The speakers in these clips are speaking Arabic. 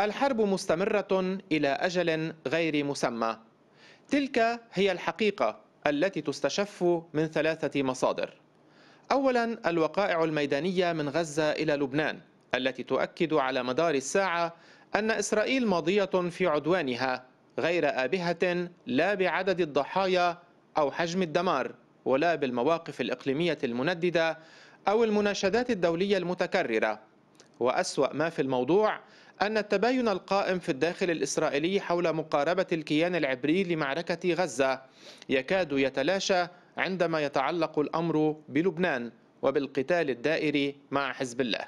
الحرب مستمرة إلى أجل غير مسمى تلك هي الحقيقة التي تستشف من ثلاثة مصادر أولا الوقائع الميدانية من غزة إلى لبنان التي تؤكد على مدار الساعة أن إسرائيل ماضية في عدوانها غير آبهة لا بعدد الضحايا أو حجم الدمار ولا بالمواقف الإقليمية المنددة أو المناشدات الدولية المتكررة وأسوأ ما في الموضوع أن التباين القائم في الداخل الإسرائيلي حول مقاربة الكيان العبري لمعركة غزة يكاد يتلاشى عندما يتعلق الأمر بلبنان وبالقتال الدائري مع حزب الله.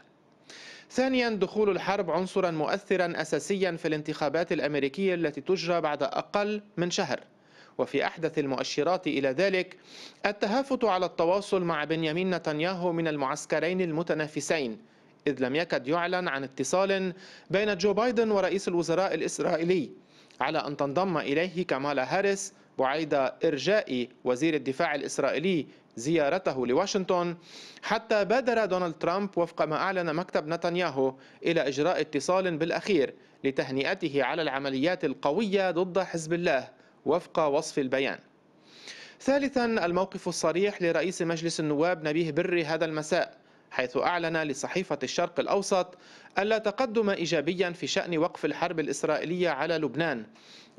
ثانيا دخول الحرب عنصرا مؤثرا اساسيا في الانتخابات الامريكيه التي تجرى بعد اقل من شهر وفي احدث المؤشرات الى ذلك التهافت على التواصل مع بنيامين نتنياهو من المعسكرين المتنافسين إذ لم يكد يعلن عن اتصال بين جو بايدن ورئيس الوزراء الإسرائيلي على أن تنضم إليه كمالا هاريس بعيد إرجاء وزير الدفاع الإسرائيلي زيارته لواشنطن حتى بادر دونالد ترامب وفق ما أعلن مكتب نتنياهو إلى إجراء اتصال بالأخير لتهنئته على العمليات القوية ضد حزب الله وفق وصف البيان ثالثا الموقف الصريح لرئيس مجلس النواب نبيه بري هذا المساء حيث أعلن لصحيفة الشرق الأوسط ألا تقدم إيجابيا في شأن وقف الحرب الإسرائيلية على لبنان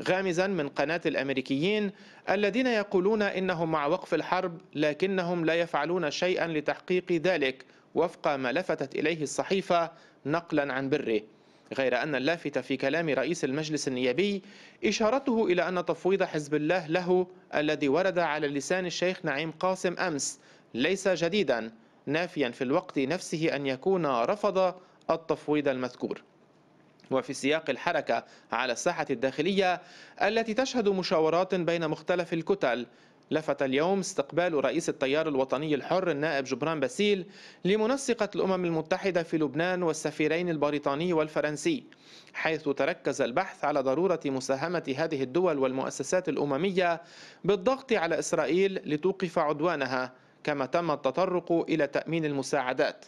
غامزا من قناة الأمريكيين الذين يقولون إنهم مع وقف الحرب لكنهم لا يفعلون شيئا لتحقيق ذلك وفق ما لفتت إليه الصحيفة نقلا عن بره غير أن اللافت في كلام رئيس المجلس النيابي إشارته إلى أن تفويض حزب الله له الذي ورد على لسان الشيخ نعيم قاسم أمس ليس جديدا نافيا في الوقت نفسه أن يكون رفض التفويض المذكور وفي سياق الحركة على الساحة الداخلية التي تشهد مشاورات بين مختلف الكتل لفت اليوم استقبال رئيس التيار الوطني الحر النائب جبران باسيل لمنسقة الأمم المتحدة في لبنان والسفيرين البريطاني والفرنسي حيث تركز البحث على ضرورة مساهمة هذه الدول والمؤسسات الأممية بالضغط على إسرائيل لتوقف عدوانها كما تم التطرق إلى تأمين المساعدات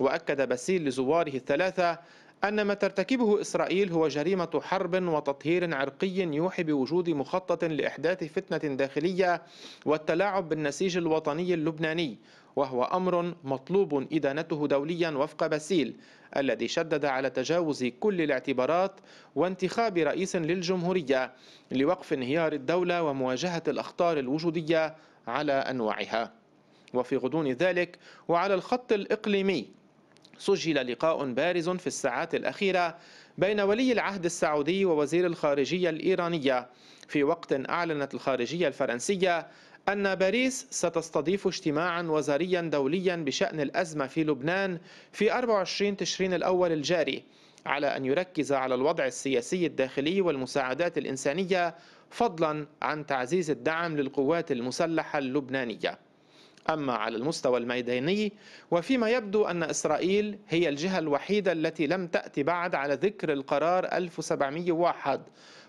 وأكد باسيل لزواره الثلاثة أن ما ترتكبه إسرائيل هو جريمة حرب وتطهير عرقي يوحي بوجود مخطط لإحداث فتنة داخلية والتلاعب بالنسيج الوطني اللبناني وهو أمر مطلوب إدانته دوليا وفق باسيل الذي شدد على تجاوز كل الاعتبارات وانتخاب رئيس للجمهورية لوقف انهيار الدولة ومواجهة الأخطار الوجودية على أنواعها وفي غضون ذلك وعلى الخط الإقليمي سجل لقاء بارز في الساعات الأخيرة بين ولي العهد السعودي ووزير الخارجية الإيرانية في وقت أعلنت الخارجية الفرنسية أن باريس ستستضيف اجتماعا وزاريا دوليا بشأن الأزمة في لبنان في 24 تشرين الأول الجاري على أن يركز على الوضع السياسي الداخلي والمساعدات الإنسانية فضلا عن تعزيز الدعم للقوات المسلحة اللبنانية أما على المستوى الميداني وفيما يبدو أن إسرائيل هي الجهة الوحيدة التي لم تأتي بعد على ذكر القرار 1701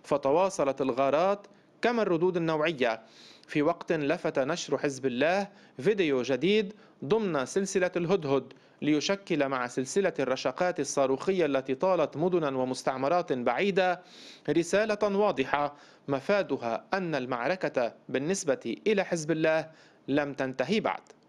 فتواصلت الغارات كما الردود النوعية في وقت لفت نشر حزب الله فيديو جديد ضمن سلسلة الهدهد ليشكل مع سلسلة الرشقات الصاروخية التي طالت مدنا ومستعمرات بعيدة رسالة واضحة مفادها أن المعركة بالنسبة إلى حزب الله لم تنتهي بعد